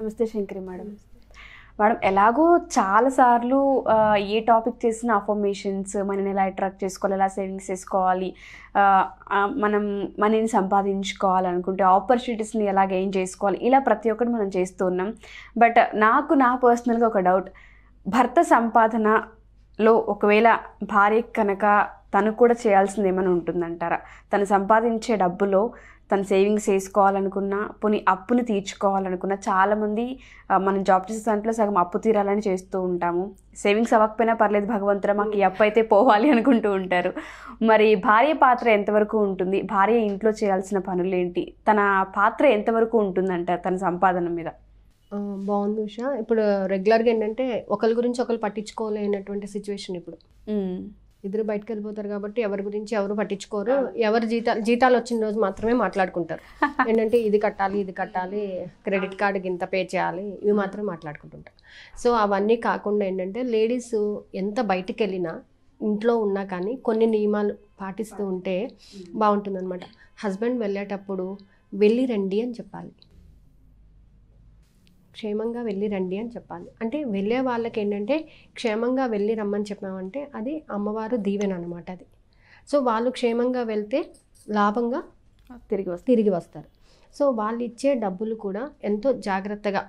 నమస్తే Shankari madam madam ఎలాగో చాలాసార్లు ఏ టాపిక్ చేసిన అఫర్మేషన్స్ మనని ఎలా అట్రాక్ట్ చేసుకోవాలి ఎలా సేవింగ్స్ చేసుకోవాలి మనం మనీని సంపాదించుకోవాలనుకుంటే ఆపర్చునిటీస్ని ఎలా గెయిన్ చేసుకోవాలి ఇలా ప్రతి ఒక్కటి మనం చేస్తూ ఉన్నాం బట్ నాకు నా పర్సనల్గా ఒక డౌట్ భర్త సంపాదన లో ఒకవేళ భార్య కనుక తను కూడా చేయాల్సింది ఏమైనా ఉంటుందంటారా తను సంపాదించే డబ్బులో తను సేవింగ్స్ చేసుకోవాలనుకున్నా పోనీ అప్పుని తీర్చుకోవాలనుకున్నా చాలామంది మనం జాబ్ చేసే దాంట్లో సగం అప్పు తీరాలని చేస్తూ ఉంటాము సేవింగ్స్ అవ్వకపోయినా పర్లేదు భగవంతురా మాకు ఈ అప్పు అయితే పోవాలి అనుకుంటూ ఉంటారు మరి భార్య పాత్ర ఎంతవరకు ఉంటుంది భార్య ఇంట్లో చేయాల్సిన పనులేంటి తన పాత్ర ఎంతవరకు ఉంటుందంటారు తన సంపాదన మీద బాగుంది ఉషా ఇప్పుడు రెగ్యులర్గా ఏంటంటే ఒకరి గురించి ఒకరు పట్టించుకోలేనటువంటి సిచ్యువేషన్ ఇప్పుడు ఇద్దరు బయటకు వెళ్ళిపోతారు కాబట్టి ఎవరి గురించి ఎవరు పట్టించుకోరు ఎవరు జీతాలు జీతాలు వచ్చిన రోజు మాత్రమే మాట్లాడుకుంటారు ఏంటంటే ఇది కట్టాలి ఇది కట్టాలి క్రెడిట్ కార్డుకి ఇంత పే చేయాలి ఇవి మాత్రమే మాట్లాడుకుంటుంటారు సో అవన్నీ కాకుండా ఏంటంటే లేడీస్ ఎంత బయటికి వెళ్ళినా ఇంట్లో ఉన్నా కానీ కొన్ని నియమాలు పాటిస్తూ ఉంటే బాగుంటుందన్నమాట హస్బెండ్ వెళ్ళేటప్పుడు వెళ్ళి రండి అని చెప్పాలి క్షేమంగా వెళ్ళి రండి అని చెప్పాలి అంటే వెళ్ళే వాళ్ళకి ఏంటంటే క్షేమంగా వెళ్ళి రమ్మని చెప్పామంటే అది అమ్మవారు దీవెన అనమాట అది సో వాళ్ళు క్షేమంగా వెళ్తే లాభంగా తిరిగి వస్తారు తిరిగి వస్తారు సో వాళ్ళు ఇచ్చే డబ్బులు కూడా ఎంతో జాగ్రత్తగా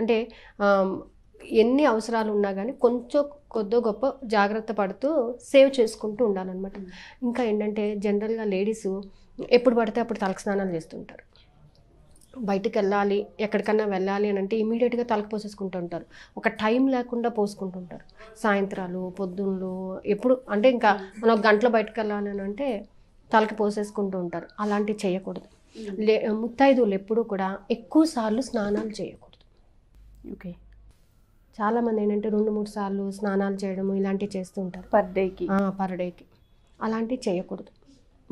అంటే ఎన్ని అవసరాలు ఉన్నా కానీ కొంచెం కొద్దో గొప్ప జాగ్రత్త పడుతూ సేవ్ చేసుకుంటూ ఉండాలన్నమాట ఇంకా ఏంటంటే జనరల్గా లేడీస్ ఎప్పుడు పడితే అప్పుడు తలస్నానాలు చేస్తుంటారు బయటకు వెళ్ళాలి ఎక్కడికన్నా వెళ్ళాలి అని అంటే ఇమీడియట్గా తలకు పోసేసుకుంటూ ఉంటారు ఒక టైం లేకుండా పోసుకుంటుంటారు సాయంత్రాలు పొద్దున్నలు ఎప్పుడు అంటే ఇంకా మనం ఒక గంటలో బయటకు వెళ్ళాలి అని అంటే తలకి పోసేసుకుంటూ ఉంటారు అలాంటివి చేయకూడదు లే ముత్తైదువులు ఎప్పుడూ కూడా ఎక్కువసార్లు స్నానాలు చేయకూడదు ఓకే చాలామంది ఏంటంటే రెండు మూడు సార్లు స్నానాలు చేయడము ఇలాంటివి చేస్తూ ఉంటారు పర్ డేకి పర్ డేకి అలాంటివి చేయకూడదు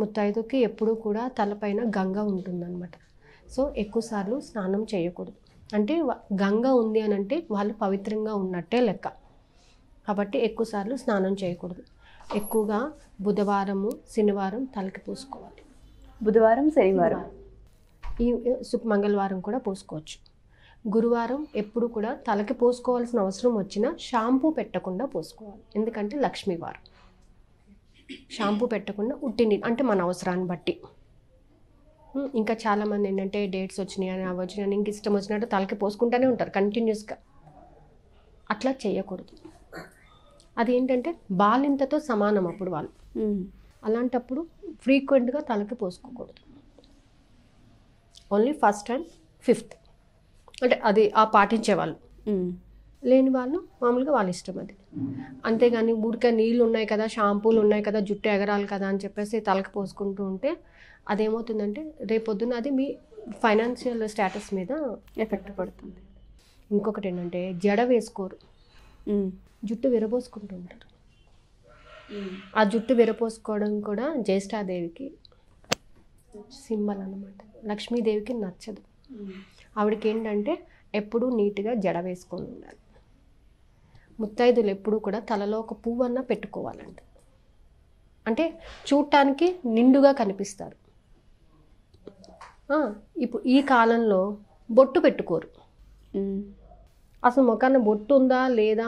ముత్తైదుకి ఎప్పుడూ కూడా తలపైన గంగ ఉంటుందన్నమాట సో ఎక్కువసార్లు స్నానం చేయకూడదు అంటే గంగ ఉంది అని అంటే వాళ్ళు పవిత్రంగా ఉన్నట్టే లెక్క కాబట్టి ఎక్కువసార్లు స్నానం చేయకూడదు ఎక్కువగా బుధవారము శనివారం తలకి పూసుకోవాలి బుధవారం శనివారం ఈ శుభ మంగళవారం కూడా పూసుకోవచ్చు గురువారం ఎప్పుడు కూడా తలకి పోసుకోవాల్సిన అవసరం వచ్చినా షాంపూ పెట్టకుండా పోసుకోవాలి ఎందుకంటే లక్ష్మీవారం షాంపూ పెట్టకుండా ఉట్టి నీళ్ళు అంటే మన అవసరాన్ని బట్టి ఇంకా చాలామంది ఏంటంటే డేట్స్ వచ్చినాయి అని అవి వచ్చినాయని ఇంక ఇష్టం వచ్చినట్టు తలకి పోసుకుంటూనే ఉంటారు కంటిన్యూస్గా అట్లా చేయకూడదు అదేంటంటే బాలింతతో సమానం అప్పుడు వాళ్ళు అలాంటప్పుడు ఫ్రీక్వెంట్గా తలకి పోసుకోకూడదు ఓన్లీ ఫస్ట్ అండ్ ఫిఫ్త్ అంటే అది ఆ పాటించే వాళ్ళు లేని వాళ్ళు మామూలుగా వాళ్ళ ఇష్టం అది అంతేగాని ఊరికే నీళ్ళు ఉన్నాయి కదా షాంపూలు ఉన్నాయి కదా జుట్టు ఎగరాలి కదా అని చెప్పేసి తలకి పోసుకుంటూ ఉంటే అదేమవుతుందంటే రేపొద్దున అది మీ ఫైనాన్షియల్ స్టేటస్ మీద ఎఫెక్ట్ పడుతుంది ఇంకొకటి ఏంటంటే జడ వేసుకోరు జుట్టు ఉంటారు ఆ జుట్టు విరపోసుకోవడం కూడా జ్యేష్ఠాదేవికి సింబల్ అనమాట లక్ష్మీదేవికి నచ్చదు ఆవిడకి ఏంటంటే ఎప్పుడూ నీట్గా జడ వేసుకొని ఉండాలి ముత్తైదులు ఎప్పుడూ కూడా తలలో ఒక పువ్వు అన్నా పెట్టుకోవాలంట అంటే చూడటానికి నిండుగా కనిపిస్తారు ఇప్పుడు ఈ కాలంలో బొట్టు పెట్టుకోరు అసలు ముఖాన బొట్టు ఉందా లేదా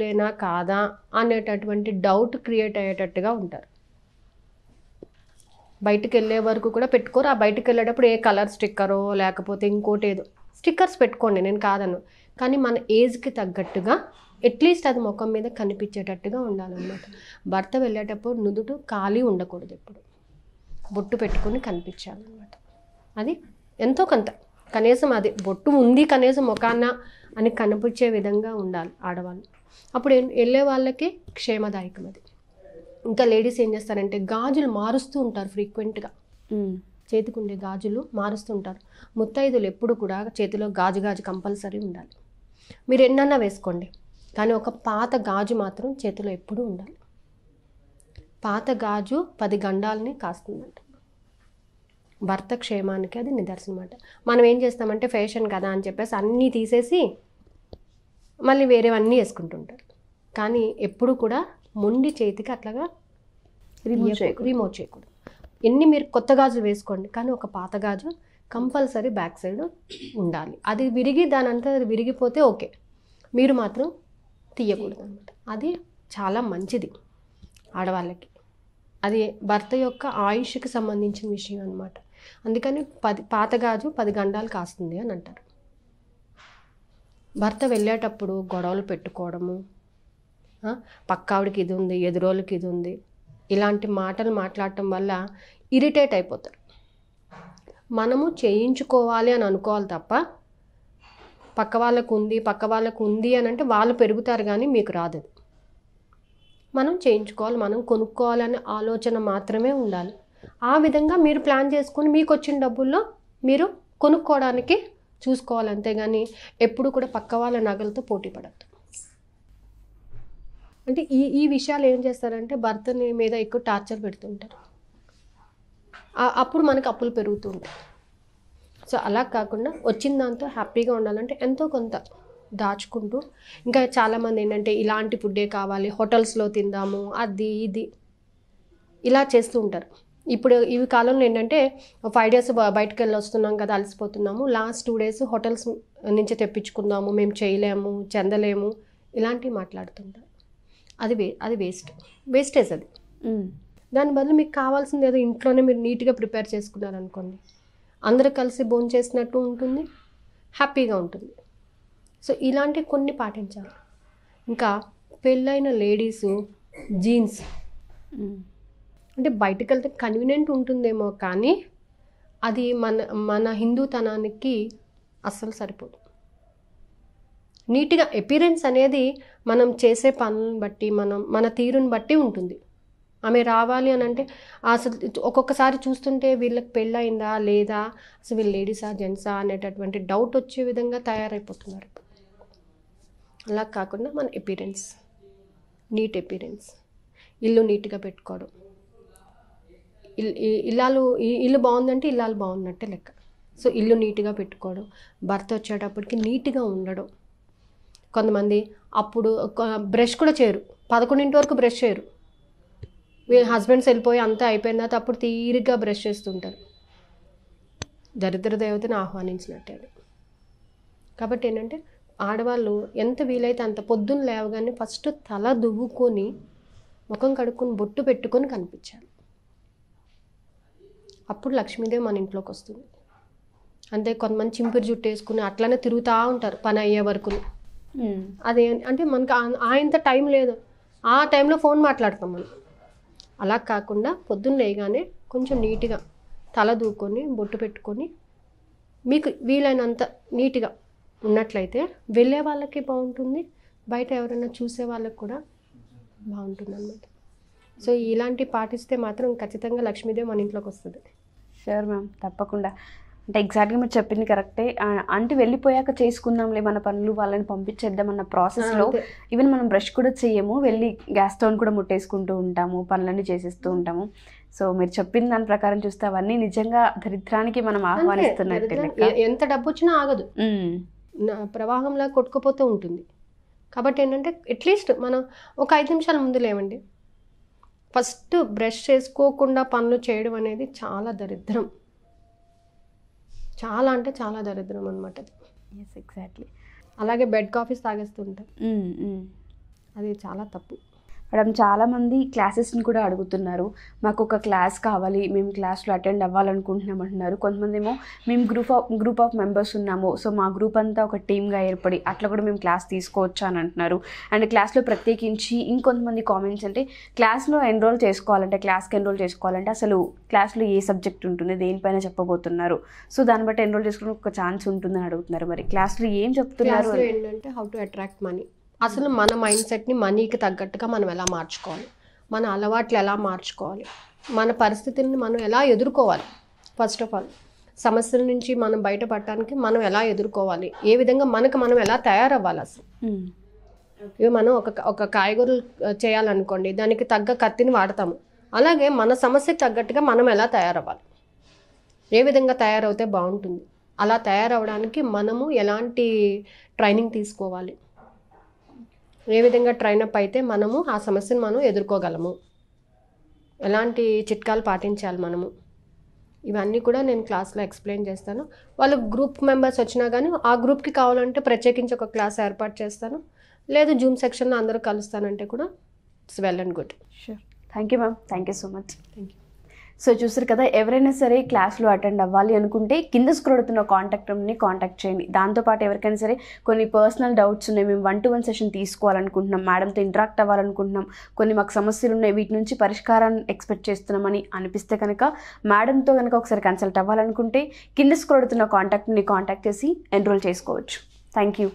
లేనా కాదా అనేటటువంటి డౌట్ క్రియేట్ అయ్యేటట్టుగా ఉంటారు బయటకు వెళ్ళే వరకు కూడా పెట్టుకోరు ఆ బయటకు వెళ్ళేటప్పుడు ఏ కలర్ స్టిక్కరో లేకపోతే ఇంకోటి ఏదో స్టిక్కర్స్ పెట్టుకోండి నేను కాదను కానీ మన ఏజ్కి తగ్గట్టుగా అట్లీస్ట్ అది ముఖం మీద కనిపించేటట్టుగా ఉండాలన్నమాట భర్త వెళ్ళేటప్పుడు నుదుటు ఖాళీ ఉండకూడదు ఎప్పుడు బొట్టు పెట్టుకుని కనిపించాలన్నమాట అది ఎంతో కొంత కనీసం అది బొట్టు ఉంది కనీసం ముఖాన్న అని కనిపించే విధంగా ఉండాలి ఆడవాళ్ళు అప్పుడు వెళ్ళే వాళ్ళకి క్షేమదాయకం అది ఇంకా లేడీస్ ఏం చేస్తారంటే గాజులు మారుస్తూ ఉంటారు ఫ్రీక్వెంట్గా చేతికుండే గాజులు మారుస్తూ ఉంటారు ముత్తైదులు ఎప్పుడు కూడా చేతిలో గాజు గాజు కంపల్సరీ ఉండాలి మీరు ఎన్నన్నా వేసుకోండి కానీ ఒక పాత గాజు మాత్రం చేతిలో ఎప్పుడూ ఉండాలి పాత గాజు పది గండాలని కాస్తుందంట భర్త క్షేమానికి అది నిదర్శనం అనమాట మనం ఏం చేస్తామంటే ఫ్యాషన్ కదా అని చెప్పేసి అన్నీ తీసేసి మళ్ళీ వేరేవన్నీ వేసుకుంటుంటారు కానీ ఎప్పుడు కూడా మొండి చేతికి అట్లాగా రిమూవ్ చేయకూడదు రిమూవ్ చేయకూడదు ఎన్ని మీరు కొత్త గాజు వేసుకోండి కానీ ఒక పాత గాజు కంపల్సరీ బ్యాక్ సైడ్ ఉండాలి అది విరిగి దాని అంతా విరిగిపోతే ఓకే మీరు మాత్రం తీయకూడదు అనమాట అది చాలా మంచిది ఆడవాళ్ళకి అది భర్త యొక్క ఆయుష్కి సంబంధించిన విషయం అనమాట అందుకని పది పాతగాజు పది గండాలు కాస్తుంది అని అంటారు భర్త వెళ్ళేటప్పుడు గొడవలు పెట్టుకోవడము పక్కావిడికి ఇది ఉంది ఎదురోళ్ళకి ఇది ఉంది ఇలాంటి మాటలు మాట్లాడటం వల్ల ఇరిటేట్ అయిపోతారు మనము చేయించుకోవాలి అని అనుకోవాలి తప్ప పక్క వాళ్ళకు ఉంది పక్క వాళ్ళకు ఉంది అని అంటే వాళ్ళు పెరుగుతారు కానీ మీకు రాదు మనం చేయించుకోవాలి మనం కొనుక్కోవాలనే ఆలోచన మాత్రమే ఉండాలి ఆ విధంగా మీరు ప్లాన్ చేసుకుని మీకు వచ్చిన డబ్బుల్లో మీరు కొనుక్కోవడానికి చూసుకోవాలి అంతేగాని ఎప్పుడు కూడా పక్క వాళ్ళ నగలతో పోటీ పడద్దు అంటే ఈ ఈ విషయాలు ఏం చేస్తారంటే భర్తని మీద ఎక్కువ టార్చర్ పెడుతుంటారు అప్పుడు మనకు అప్పులు పెరుగుతుంటాయి సో అలా కాకుండా వచ్చిన దాంతో హ్యాపీగా ఉండాలంటే ఎంతో కొంత దాచుకుంటూ ఇంకా చాలామంది ఏంటంటే ఇలాంటి ఫుడ్డే కావాలి హోటల్స్లో తిందాము అది ఇది ఇలా చేస్తూ ఉంటారు ఇప్పుడు ఈ కాలంలో ఏంటంటే ఫైవ్ డేస్ బయటకు వెళ్ళి వస్తున్నాం కదా అలసిపోతున్నాము లాస్ట్ టూ డేస్ హోటల్స్ నుంచి తెప్పించుకుందాము మేము చేయలేము చెందలేము ఇలాంటివి మాట్లాడుతుంటాం అది వే అది వేస్ట్ వేస్టేజ్ అది దాని బదులు మీకు కావాల్సింది ఏదో ఇంట్లోనే మీరు నీట్గా ప్రిపేర్ చేసుకున్నారనుకోండి అందరూ కలిసి బోన్ చేసినట్టు ఉంటుంది హ్యాపీగా ఉంటుంది సో ఇలాంటివి కొన్ని పాటించాలి ఇంకా పెళ్ళైన లేడీసు జీన్స్ అంటే బయటకు వెళ్తే కన్వీనియంట్ ఉంటుందేమో కానీ అది మన మన హిందూతనానికి అస్సలు సరిపోదు నీట్గా ఎపిరెన్స్ అనేది మనం చేసే పనులను బట్టి మనం మన తీరుని బట్టి ఉంటుంది ఆమె రావాలి అని అంటే అసలు ఒక్కొక్కసారి చూస్తుంటే వీళ్ళకి పెళ్ళయిందా లేదా అసలు వీళ్ళు లేడీసా జెంట్సా అనేటటువంటి డౌట్ వచ్చే విధంగా తయారైపోతున్నారు అలా కాకుండా మన ఎపిరెన్స్ నీట్ ఎపిరెన్స్ ఇల్లు నీట్గా పెట్టుకోవడం ఇల్లాలు ఇల్లు బాగుందంటే ఇల్లాలు బాగున్నట్టే లెక్క సో ఇల్లు నీట్గా పెట్టుకోవడం భర్త వచ్చేటప్పటికి నీట్గా ఉండడం కొంతమంది అప్పుడు బ్రష్ కూడా చేయరు పదకొండింటి వరకు బ్రష్ చేయరు హస్బెండ్స్ వెళ్ళిపోయి అంతా అయిపోయిన తర్వాత అప్పుడు తీరిగ్గా బ్రష్ చేస్తుంటారు దరిద్ర దేవతను ఆహ్వానించినట్టే కాబట్టి ఏంటంటే ఆడవాళ్ళు ఎంత వీలైతే అంత పొద్దున్న లేవగానే ఫస్ట్ తల దువ్వుకొని ముఖం కడుక్కొని బొట్టు పెట్టుకొని కనిపించాలి అప్పుడు లక్ష్మీదేవి మన ఇంట్లోకి వస్తుంది అంతే కొంతమంది చింపిరి జుట్టు వేసుకుని అట్లానే తిరుగుతూ ఉంటారు పని అయ్యే వరకు అదే అంటే మనకు ఆయంత టైం లేదు ఆ టైంలో ఫోన్ మాట్లాడతాం మనం అలా కాకుండా పొద్దున్న లేగానే కొంచెం నీట్గా తల దూకొని బొట్టు పెట్టుకొని మీకు వీలైనంత నీట్గా ఉన్నట్లయితే వెళ్ళే వాళ్ళకి బాగుంటుంది బయట ఎవరైనా చూసే వాళ్ళకి కూడా బాగుంటుంది అన్నమాట సో ఇలాంటి పాటిస్తే మాత్రం ఖచ్చితంగా లక్ష్మీదేవి మన ఇంట్లోకి వస్తుంది షూర్ మ్యామ్ తప్పకుండా అంటే ఎగ్జాక్ట్గా మీరు చెప్పింది కరెక్టే అంటే వెళ్ళిపోయాక చేసుకుందాంలే మన పనులు వాళ్ళని పంపించేద్దాం అన్న ప్రాసెస్లో ఈవెన్ మనం బ్రష్ కూడా చేయము వెళ్ళి గ్యాస్ స్టవ్ కూడా ముట్టేసుకుంటూ ఉంటాము పనులన్నీ చేసేస్తూ hmm. ఉంటాము సో మీరు చెప్పిన దాని ప్రకారం చూస్తే అవన్నీ నిజంగా దరిద్రానికి మనం ఆహ్వానిస్తున్నట్టు ఎంత డబ్బు వచ్చినా ఆగదు hmm. ప్రవాహంలా కొట్టుకుపోతూ ఉంటుంది కాబట్టి ఏంటంటే అట్లీస్ట్ మనం ఒక ఐదు నిమిషాల ముందు లేవండి ఫస్ట్ బ్రష్ చేసుకోకుండా పనులు చేయడం అనేది చాలా దరిద్రం చాలా అంటే చాలా దరిద్రం అనమాట అది ఎస్ ఎగ్జాక్ట్లీ అలాగే బెడ్ కాఫీస్ తాగేస్తుంటాం mm, mm. అది చాలా తప్పు మేడం చాలామంది క్లాసెస్ని కూడా అడుగుతున్నారు మాకు ఒక క్లాస్ కావాలి మేము క్లాస్లో అటెండ్ అవ్వాలనుకుంటున్నాం అంటున్నారు కొంతమంది ఏమో మేము group of group of members ఉన్నాము సో మా గ్రూప్ అంతా ఒక టీమ్గా ఏర్పడి అట్లా కూడా మేము క్లాస్ తీసుకోవచ్చు అని అంటున్నారు అండ్ క్లాస్లో ప్రత్యేకించి ఇంకొంతమంది కామెంట్స్ అంటే క్లాస్లో ఎన్రోల్ చేసుకోవాలంటే క్లాస్కి ఎన్రోల్ చేసుకోవాలంటే అసలు క్లాస్లో ఏ సబ్జెక్ట్ ఉంటుంది దేనిపైన చెప్పబోతున్నారు సో దాన్ని బట్టి ఎన్రోల్ చేసుకోవడానికి ఒక ఛాన్స్ ఉంటుందని అడుగుతున్నారు మరి క్లాస్లో ఏం చెప్తున్నారు ఏంటంటే హౌ టు అట్రాక్ట్ మనీ అసలు మన మైండ్ సెట్ని మనీకి తగ్గట్టుగా మనం ఎలా మార్చుకోవాలి మన అలవాట్లు ఎలా మార్చుకోవాలి మన పరిస్థితుల్ని మనం ఎలా ఎదుర్కోవాలి ఫస్ట్ ఆఫ్ ఆల్ సమస్యల నుంచి మనం బయటపడటానికి మనం ఎలా ఎదుర్కోవాలి ఏ విధంగా మనకు మనం ఎలా తయారవ్వాలి అసలు hmm. ఇవి మనం ఒక ఒక కాయగూరలు చేయాలనుకోండి దానికి తగ్గ కత్తిని వాడతాము అలాగే మన సమస్యకు తగ్గట్టుగా మనం ఎలా తయారవ్వాలి ఏ విధంగా తయారవుతే బాగుంటుంది అలా తయారవడానికి మనము ఎలాంటి ట్రైనింగ్ తీసుకోవాలి ఏ విధంగా ట్రైన్ అప్ అయితే మనము ఆ సమస్యను మనం ఎదుర్కోగలము ఎలాంటి చిట్కాలు పాటించాలి మనము ఇవన్నీ కూడా నేను క్లాస్లో ఎక్స్ప్లెయిన్ చేస్తాను వాళ్ళు గ్రూప్ మెంబర్స్ వచ్చినా కానీ ఆ గ్రూప్కి కావాలంటే ప్రత్యేకించి ఒక క్లాస్ ఏర్పాటు చేస్తాను లేదు జూమ్ సెక్షన్లో అందరూ కలుస్తానంటే కూడా it's well and good sure thank you ma'am thank you so much thank you so చూసారు కదా ఎవరైనా సరే క్లాస్లో అటెండ్ అవ్వాలి అనుకుంటే కింద స్క్రోడుతున్న కాంటాక్ట్ రూమ్ని కాంటాక్ట్ చేయండి దాంతోపాటు ఎవరికైనా సరే కొన్ని పర్సనల్ డౌట్స్ ఉన్నాయి మేము వన్ టు వన్ సెషన్ తీసుకోవాలనుకుంటున్నాం మేడంతో ఇంటరాక్ట్ అవ్వాలనుకుంటున్నాం కొన్ని మాకు సమస్యలు ఉన్నాయి వీటి నుంచి పరిష్కారాన్ని ఎక్స్పెక్ట్ చేస్తున్నామని అనిపిస్తే కనుక మేడంతో కనుక ఒకసారి కన్సల్ట్ అవ్వాలనుకుంటే కింద స్క్రోడుతున్న కాంటాక్ట్ని కాంటాక్ట్ చేసి ఎన్రోల్ చేసుకోవచ్చు థ్యాంక్ యూ